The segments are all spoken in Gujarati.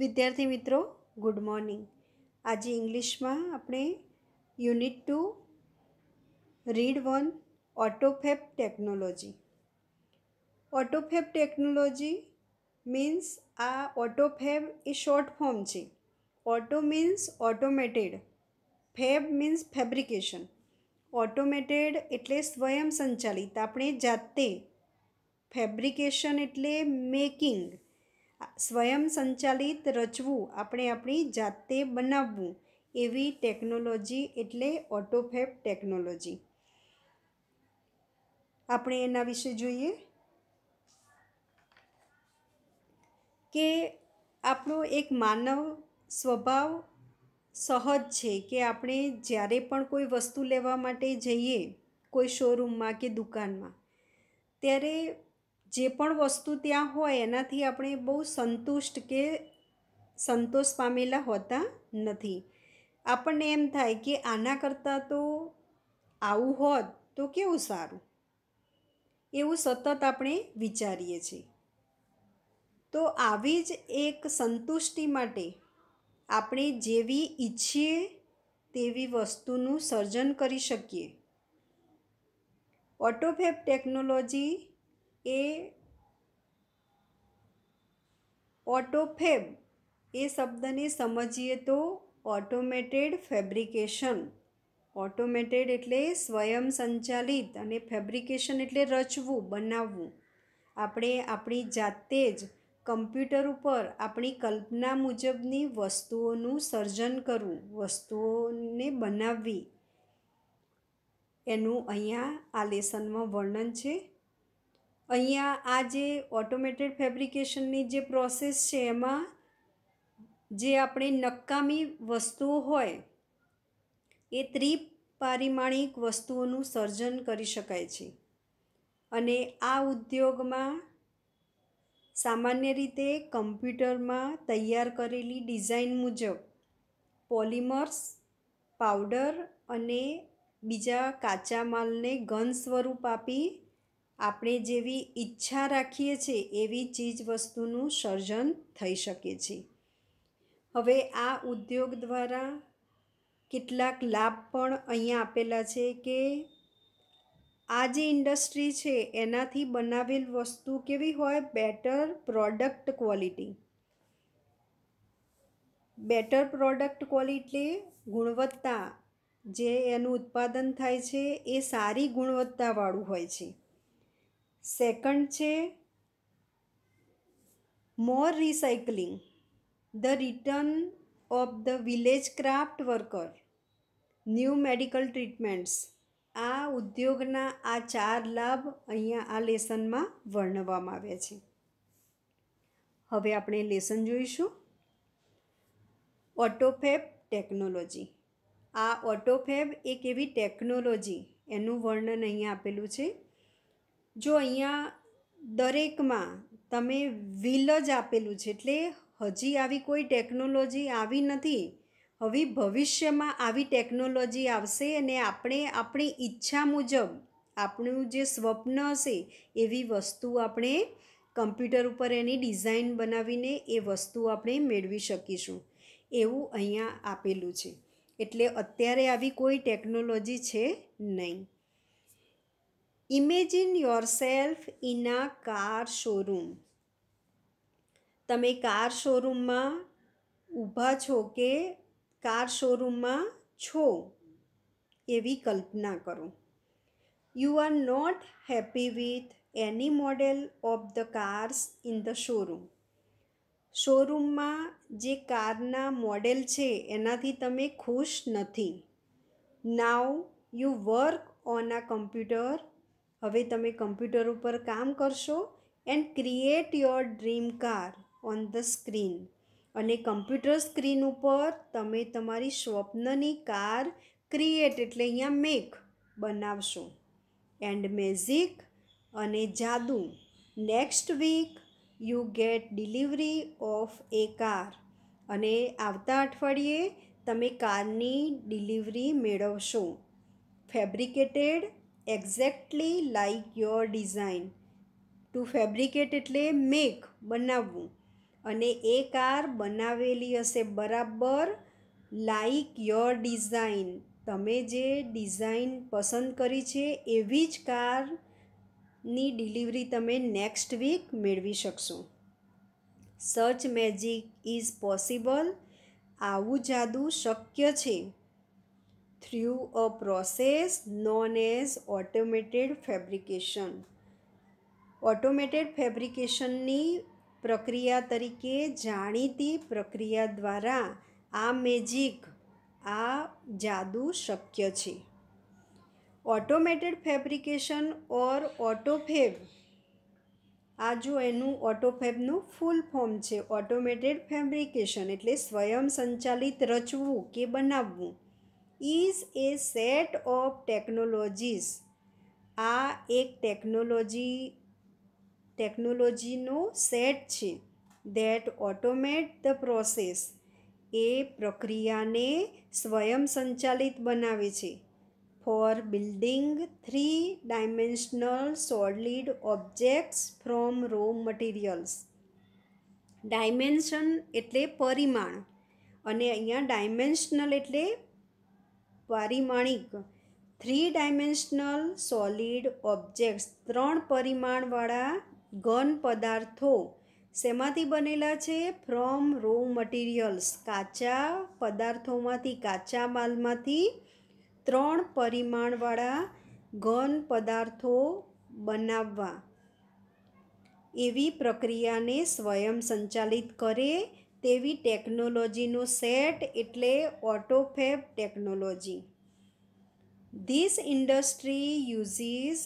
વિદ્યાર્થી મિત્રો ગુડ મોર્નિંગ આજે ઇંગ્લિશમાં આપણે unit two read one autofab technology autofab technology means આ ઓટોફેબ એ શોર્ટ ફોર્મ છે auto means automated fab means fabrication automated એટલે સ્વયં સંચાલિત આપણે જાતે ફેબ્રિકેશન એટલે મેકિંગ સ્વયં સંચાલિત રચવું આપણે આપણી જાતે બનાવવું એવી ટેકનોલોજી એટલે ઓટોફેબ ટેકનોલોજી આપણે એના વિશે જોઈએ કે આપણો એક માનવ સ્વભાવ સહજ છે કે આપણે જ્યારે પણ કોઈ વસ્તુ લેવા માટે જઈએ કોઈ શોરૂમમાં કે દુકાનમાં ત્યારે જે પણ વસ્તુ ત્યાં હોય એનાથી આપણે બહુ સંતુષ્ટ કે સંતોષ પામેલા હોતા નથી આપણને એમ થાય કે આના કરતાં તો આવું હોત તો કેવું સારું એવું સતત આપણે વિચારીએ છીએ તો આવી જ એક સંતુષ્ટિ માટે આપણે જેવી ઈચ્છીએ તેવી વસ્તુનું સર્જન કરી શકીએ ઓટોફેપ ટેકનોલોજી એ ઓટોફેબ એ શબ્દને સમજીએ તો ઓટોમેટેડ ફેબ્રિકેશન ઓટોમેટેડ એટલે સ્વયં સંચાલિત અને ફેબ્રિકેશન એટલે રચવું બનાવવું આપણે આપણી જાતે જ કમ્પ્યુટર ઉપર આપણી કલ્પના મુજબની વસ્તુઓનું સર્જન કરવું વસ્તુઓને બનાવવી એનું અહીંયા આ લેસનમાં વર્ણન છે અહીંયા આ જે ઓટોમેટેડ ફેબ્રિકેશનની જે પ્રોસેસ છે એમાં જે આપણે નકામી વસ્તુઓ હોય એ ત્રિપારિમાણિક વસ્તુઓનું સર્જન કરી શકાય છે અને આ ઉદ્યોગમાં સામાન્ય રીતે કમ્પ્યુટરમાં તૈયાર કરેલી ડિઝાઇન મુજબ પોલિમર્સ પાવડર અને બીજા કાચા માલને ઘન સ્વરૂપ આપી આપણે જેવી ઈચ્છા રાખીએ છીએ એવી ચીજ વસ્તુનું સર્જન થઈ શકે છે હવે આ ઉદ્યોગ દ્વારા કેટલાક લાભ પણ અહીંયા આપેલા છે કે આ જે ઇન્ડસ્ટ્રી છે એનાથી બનાવેલ વસ્તુ કેવી હોય better product quality better product quality ગુણવત્તા જે એનું ઉત્પાદન થાય છે એ સારી ગુણવત્તાવાળું હોય છે સેકન્ડ છે more recycling the return of the village craft worker new medical treatments આ ઉદ્યોગના આ ચાર લાભ અહીંયા આ લેસનમાં વર્ણવવામાં આવ્યા છે હવે આપણે લેસન જોઈશું ઓટોફેબ ટેકનોલોજી આ ઓટોફેબ એક એવી ટેકનોલોજી એનું વર્ણન અહીંયા આપેલું છે જો અહીંયા દરેકમાં તમે વિલ જ આપેલું છે એટલે હજી આવી કોઈ ટેકનોલોજી આવી નથી હવે ભવિષ્યમાં આવી ટેકનોલોજી આવશે અને આપણે આપણી ઈચ્છા મુજબ આપણું જે સ્વપ્ન હશે એવી વસ્તુ આપણે કમ્પ્યુટર ઉપર એની ડિઝાઇન બનાવીને એ વસ્તુ આપણે મેળવી શકીશું એવું અહીંયા આપેલું છે એટલે અત્યારે આવી કોઈ ટેકનોલોજી છે નહીં imagine self in a car showroom તમે કાર શોરૂમમાં ઊભા છો કે કાર શોરૂમમાં છો એવી કલ્પના કરો you are not happy with any model of the cars in the showroom શોરૂમમાં જે કારના મોડેલ છે એનાથી તમે ખુશ નથી now you work on a computer હવે તમે કમ્પ્યુટર ઉપર કામ કરશો and create your dream car on the screen અને કમ્પ્યુટર સ્ક્રીન ઉપર તમે તમારી સ્વપ્નની કાર ક્રિએટ એટલે અહીંયા મેક બનાવશો એન્ડ મેઝિક અને જાદુ next week you get delivery of a car અને આવતા અઠવાડિયે તમે કારની ડિલિવરી મેળવશો fabricated exactly like your design to fabricate એટલે મેક બનાવવું અને એ કાર બનાવેલી હશે બરાબર લાઇક યોર ડિઝાઇન તમે જે ડિઝાઇન પસંદ કરી છે એવી જ કારની ડિલિવરી તમે નેક્સ્ટ વીક મેળવી શકશો સચ મેજિક ઇઝ પોસિબલ આવું જાદુ શક્ય છે through a process known as automated fabrication automated ફેબ્રિકેશનની પ્રક્રિયા તરીકે જાણીતી પ્રક્રિયા દ્વારા આ મેજિક આ જાદુ શક્ય છે ઓટોમેટેડ ફેબ્રિકેશન ઓર ઓટોફેબ આ જો એનું ઓટોફેબનું ફૂલ ફોર્મ છે ઓટોમેટેડ ફેબ્રિકેશન એટલે સ્વયં સંચાલિત રચવું કે બનાવવું is a set of technologies આ એક ટેકનોલોજી ટેકનોલોજીનો સેટ છે ધેટ ઓટોમેટ ધ પ્રોસેસ એ પ્રક્રિયાને સ્વયં સંચાલિત બનાવે છે for building three dimensional solid objects from raw materials dimension એટલે પરિમાણ અને અહીંયા ડાયમેન્શનલ એટલે પારિમાણિક થ્રી ડાયમેન્શનલ સોલિડ ઓબ્જેક્ટ્સ ત્રણ પરિમાણવાળા ઘન પદાર્થો શેમાંથી બનેલા છે ફ્રોમ રો મટીરિયલ્સ કાચા પદાર્થોમાંથી કાચા માલમાંથી ત્રણ પરિમાણવાળા ઘન પદાર્થો બનાવવા એવી પ્રક્રિયાને સ્વયં સંચાલિત કરે તેવી ટેકનોલોજીનું સેટ એટલે autofab technology this industry uses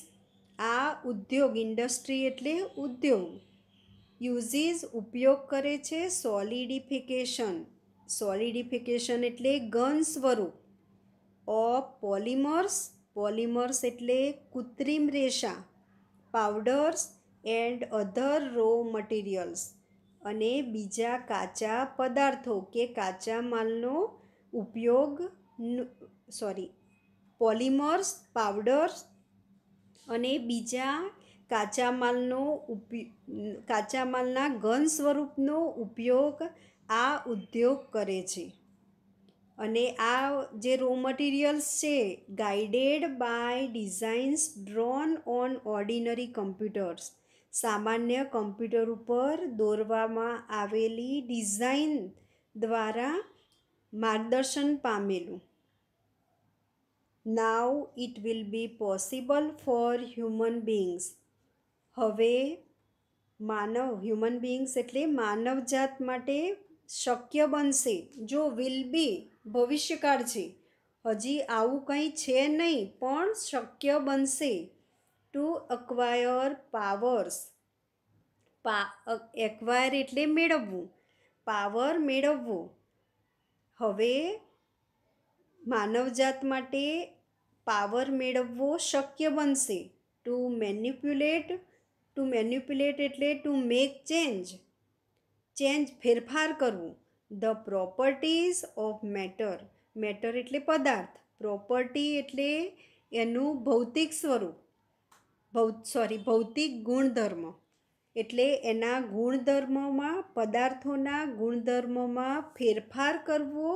આ ઉદ્યોગ ઇન્ડસ્ટ્રી એટલે ઉદ્યોગ યુઝીસ ઉપયોગ કરે છે સોલિડિફિકેશન સોલિડિફિકેશન એટલે ઘન સ્વરૂપ ઓફ પોલિમર્સ પોલિમર્સ એટલે કૃત્રિમ રેશા powders and other raw materials અને બીજા કાચા પદાર્થો કે કાચા માલનો ઉપયોગ સોરી પોલિમર્સ પાવડર્સ અને બીજા કાચા માલનો કાચા માલના ઘન સ્વરૂપનો ઉપયોગ આ ઉદ્યોગ કરે છે અને આ જે રો મટીરિયલ્સ છે guided by designs drawn on ordinary computers સામાન્ય કમ્પ્યુટર ઉપર દોરવામાં આવેલી ડિઝાઇન દ્વારા માર્ગદર્શન પામેલું now it will be possible for human beings હવે માનવ હ્યુમન બિંગ્સ એટલે માનવજાત માટે શક્ય બનશે જો વિલ બી ભવિષ્યકાળ છે હજી આવું કંઈ છે નહીં પણ શક્ય બનશે ટુ અક્વાયર પાવર્સ પા એક્વાયર એટલે મેળવવું પાવર મેળવવો હવે માનવજાત માટે પાવર મેળવવો શક્ય બનશે ટુ મેન્યુપ્યુલેટ ટુ મેન્યુપ્યુલેટ એટલે ટુ મેક ચેન્જ ચેન્જ ફેરફાર કરવું the properties of matter matter એટલે પદાર્થ પ્રોપર્ટી એટલે એનું ભૌતિક સ્વરૂપ ભૌ સોરી ભૌતિક ગુણધર્મો એટલે એના ગુણધર્મોમાં પદાર્થોના ગુણધર્મોમાં ફેરફાર કરવો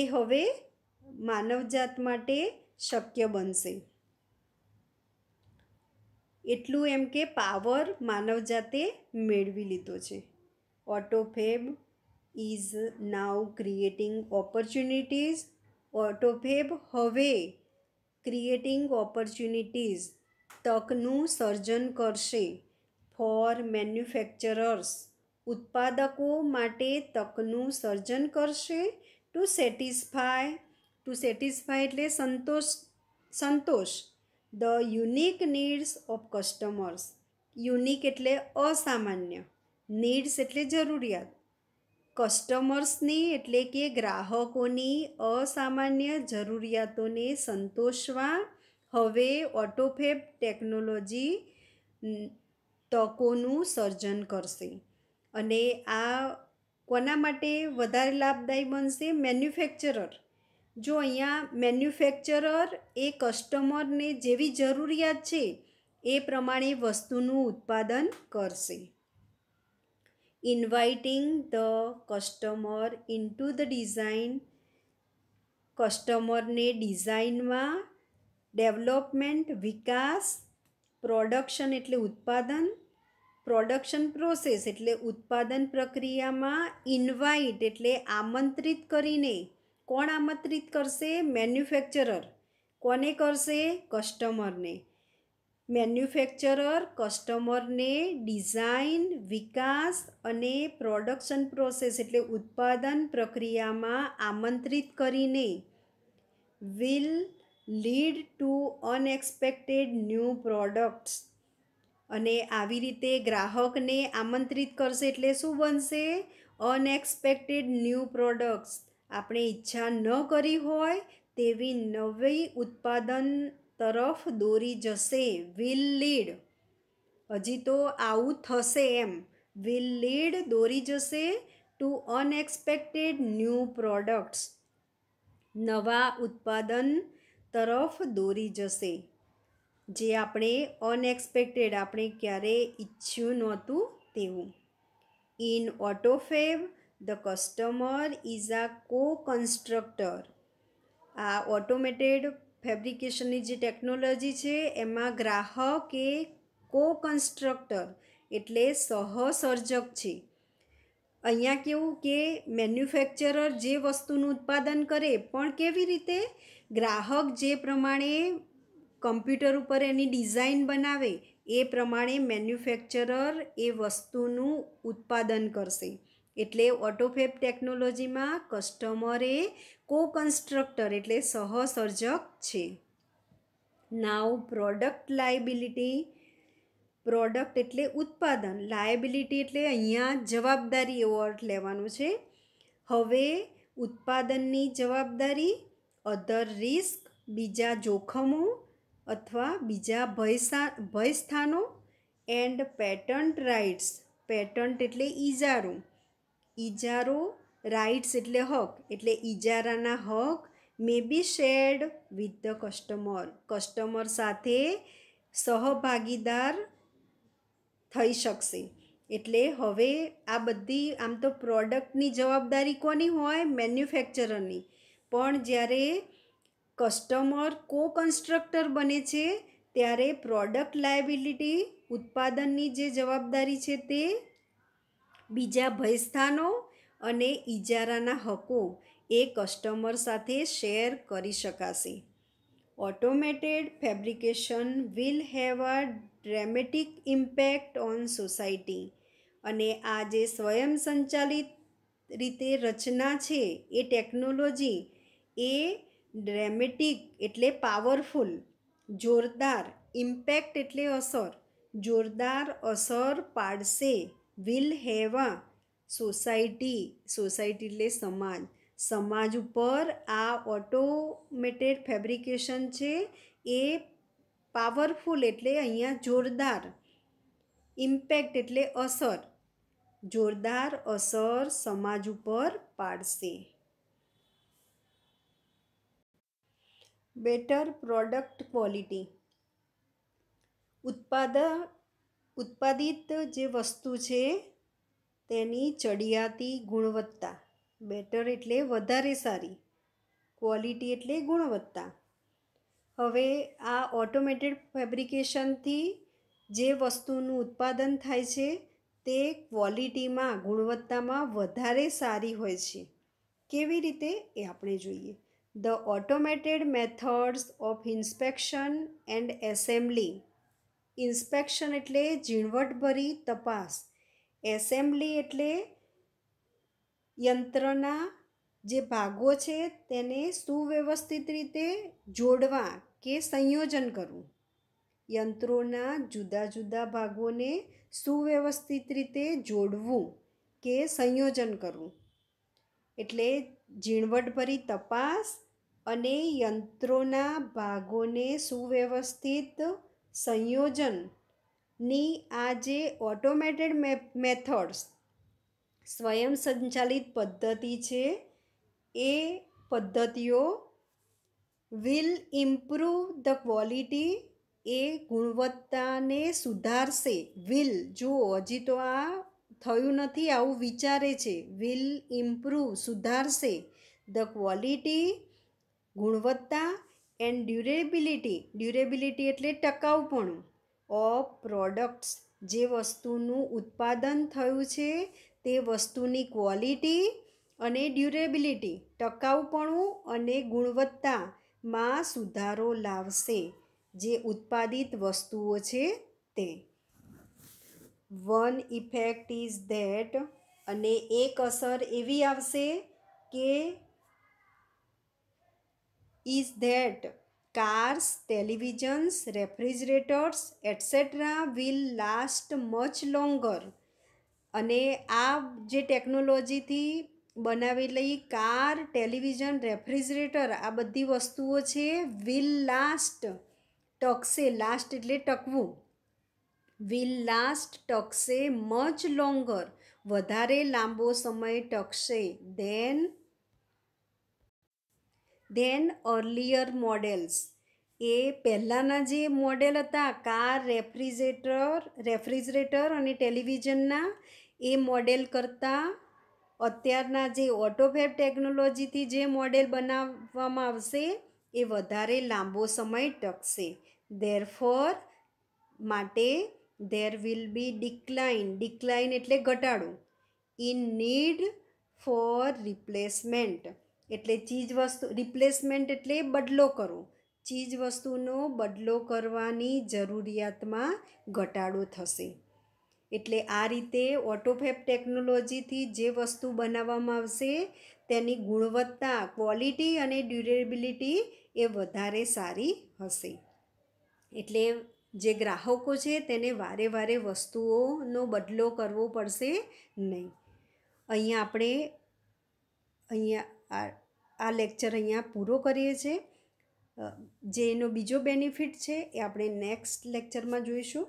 એ હવે માનવજાત માટે શક્ય બનશે એટલું એમ કે પાવર માનવજાતે મેળવી લીધો છે autofab is now creating opportunities autofab હવે ક્રિએટિંગ ઓપોર્ચ્યુનિટીઝ તકનું સર્જન કરશે ફોર મેન્યુફેક્ચરર્સ ઉત્પાદકો માટે તકનું સર્જન કરશે ટુ સેટિસ્ફાય ટુ સેટિસ્ફાય એટલે સંતોષ સંતોષ the unique needs of customers unique એટલે અસામાન્ય નીડ્સ એટલે જરૂરિયાત કસ્ટમર્સની એટલે કે ગ્રાહકોની અસામાન્ય જરૂરિયાતોને સંતોષવા હવે ઓટોફેબ ટેકનોલોજી તકોનું સર્જન કરશે અને આ કોના માટે વધારે લાભદાયી બનશે મેન્યુફેક્ચરર જો અહીંયા મેન્યુફેક્ચરર એ કસ્ટમરને જેવી જરૂરિયાત છે એ પ્રમાણે વસ્તુનું ઉત્પાદન કરશે inviting the customer into the design કસ્ટમરને ડિઝાઇનમાં ડેવલપમેન્ટ વિકાસ પ્રોડક્શન એટલે ઉત્પાદન પ્રોડક્શન પ્રોસેસ એટલે ઉત્પાદન પ્રક્રિયામાં ઇન્વાઇટ એટલે આમંત્રિત કરીને કોણ આમંત્રિત કરશે મેન્યુફેક્ચરર કોને કરશે કસ્ટમરને મેન્યુફેક્ચરર કસ્ટમરને ડિઝાઇન વિકાસ અને પ્રોડક્શન પ્રોસેસ એટલે ઉત્પાદન પ્રક્રિયામાં આમંત્રિત કરીને will lead to unexpected new products અને આવી રીતે ગ્રાહકને આમંત્રિત કરશે એટલે શું બનશે અનએક્સપેક્ટેડ ન્યૂ પ્રોડક્ટ્સ આપણે ઈચ્છા ન કરી હોય તેવી નવી ઉત્પાદન તરફ દોરી જશે વિલ લીડ હજી તો આવું થશે એમ વિલ લીડ દોરી જશે ટુ અનએક્સપેક્ટેડ ન્યૂ પ્રોડક્ટ્સ નવા ઉત્પાદન તરફ દોરી જશે જે આપણે અનએક્સપેક્ટેડ આપણે ક્યારેય ઈચ્છ્યું નહોતું તેવું in autofab the customer is a co constructor આ ઓટોમેટેડ ફેબ્રિકેશનની જે ટેકનોલોજી છે એમાં ગ્રાહક એ કો કન્સ્ટ્રક્ટર એટલે સહસર્જક છે અહીંયા કેવું કે મેન્યુફેક્ચરર જે વસ્તુનું ઉત્પાદન કરે પણ કેવી રીતે ગ્રાહક જે પ્રમાણે કમ્પ્યુટર ઉપર એની ડિઝાઇન બનાવે એ પ્રમાણે મેન્યુફેક્ચરર એ વસ્તુનું ઉત્પાદન કરશે એટલે ઓટોફેબ ટેકનોલોજીમાં કસ્ટમર એ કો કન્સ્ટ્રક્ટર એટલે સહસર્જક છે નાવ પ્રોડક્ટ લાયબિલિટી પ્રોડક્ટ એટલે ઉત્પાદન લાયબિલિટી એટલે અહીંયા જવાબદારી એવો અર્થ લેવાનો છે હવે ઉત્પાદનની જવાબદારી અધર રિસ્ક બીજા જોખમો અથવા બીજા ભયસા ભય સ્થાનો એન્ડ પેટન્ટ રાઇટ્સ પેટન્ટ એટલે ઇજારો ઇજારો રાઇટ્સ એટલે હક એટલે ઇજારાના હક may be shared with the customer customer સાથે સહભાગીદાર થઈ શકશે એટલે હવે આ બધી આમ તો પ્રોડક્ટની જવાબદારી કોની હોય મેન્યુફેક્ચરરની પણ જ્યારે કસ્ટમર કો કન્સ્ટ્રક્ટર બને છે ત્યારે પ્રોડક્ટ લાયબિલિટી ઉત્પાદનની જે જવાબદારી છે તે બીજા ભયસ્થાનો અને ઇજારાના હકો એ કસ્ટમર સાથે શેર કરી શકાશે automated fabrication will have a dramatic impact on society અને આ જે સ્વયં સંચાલિત રીતે રચના છે એ ટેકનોલોજી એ ડ્રેમેટિક એટલે પાવરફુલ જોરદાર ઇમ્પેક્ટ એટલે અસર જોરદાર અસર પાડશે will have a society society એટલે સમાજ સમાજ ઉપર આ ઓટોમેટેડ ફેબ્રિકેશન છે એ પાવરફુલ એટલે અહીંયા જોરદાર ઇમ્પેક્ટ એટલે અસર જોરદાર અસર સમાજ ઉપર પાડશે બેટર પ્રોડક્ટ ક્વોલિટી ઉત્પાદ ઉત્પાદિત જે વસ્તુ છે તેની ચડિયાતી ગુણવત્તા બેટર એટલે વધારે સારી ક્વોલિટી એટલે ગુણવત્તા હવે આ ઓટોમેટેડ ફેબ્રિકેશનથી જે વસ્તુનું ઉત્પાદન થાય છે તે ક્વોલિટીમાં ગુણવત્તામાં વધારે સારી હોય છે કેવી રીતે એ આપણે જોઈએ the automated methods of inspection and assembly inspection એટલે ઝીણવટભરી તપાસ એસેમ્બલી એટલે યંત્રના જે ભાગો છે તેને સુવ્યવસ્થિત રીતે જોડવા કે સંયોજન કરવું યંત્રોના જુદા જુદા ભાગોને સુવ્યવસ્થિત રીતે જોડવું કે સંયોજન કરવું એટલે ઝીણવટભરી તપાસ અને યંત્રોના ભાગોને સુવ્યવસ્થિત સંયોજનની આ જે ઓટોમેટેડ મેથડ્સ સ્વયં સંચાલિત પદ્ધતિ છે એ પદ્ધતિઓ વિલ ઇમ્પ્રૂવ ધ ક્વોલિટી એ ગુણવત્તાને સુધારશે વિલ જુઓ હજી તો આ થયું નથી આવું વિચારે છે વિલ ઇમ્પ્રૂવ સુધારશે ધ ક્વોલિટી ગુણવત્તા એન્ડ ડ્યુરેબિલિટી ડ્યુરેબિલિટી એટલે ટકાઉપણું ઓફ પ્રોડક્ટ્સ જે વસ્તુનું ઉત્પાદન થયું છે તે વસ્તુની ક્વોલિટી અને ડ્યુરેબિલિટી ટકાઉપણું અને ગુણવત્તામાં સુધારો લાવશે જે ઉત્પાદિત વસ્તુઓ છે તે વન ઇફેક્ટ ઇઝ ધેટ અને એક અસર એવી આવશે કે is that cars televisions refrigerators etcetera will last much longer અને આ જે ટેકનોલોજીથી બનાવેલી કાર ટેલિવિઝન રેફ્રિજરેટર આ બધી વસ્તુઓ છે વિલ લાસ્ટ ટકશે લાસ્ટ એટલે ટકવું વિલ લાસ્ટ ટકશે મચ લોંગર વધારે લાંબો સમય ટકશે ધેન ધેન અર્લિયર મોડેલ્સ એ પહેલાંના જે મોડેલ હતા કાર રેફ્રિજરેટર રેફ્રિજરેટર અને ટેલિવિઝનના એ મોડેલ કરતાં અત્યારના જે ઓટોફેબ ટેકનોલોજીથી જે મોડેલ બનાવવામાં આવશે એ વધારે લાંબો સમય ટકશે ધેરફોર માટે there will be decline decline એટલે ઘટાડો ઇન નીડ ફોર રિપ્લેસમેન્ટ એટલે ચીજ વસ્તુ રિપ્લેસમેન્ટ એટલે બદલો કરો ચીજ વસ્તુનો બદલો કરવાની જરૂરિયાતમાં ઘટાડો થશે એટલે આ રીતે ઓટોફેપ ટેકનોલોજીથી જે વસ્તુ બનાવવામાં આવશે તેની ગુણવત્તા ક્વોલિટી અને ડ્યુરેબિલિટી એ વધારે સારી હશે એટલે જે ગ્રાહકો છે તેને વારે વારે વસ્તુઓનો બદલો કરવો પડશે નહીં અહીંયા આપણે અહીંયા આ આ લેક્ચર અહીંયા પૂરો કરીએ છીએ જે એનો બીજો બેનિફિટ છે એ આપણે નેક્સ્ટ લેક્ચરમાં જોઈશું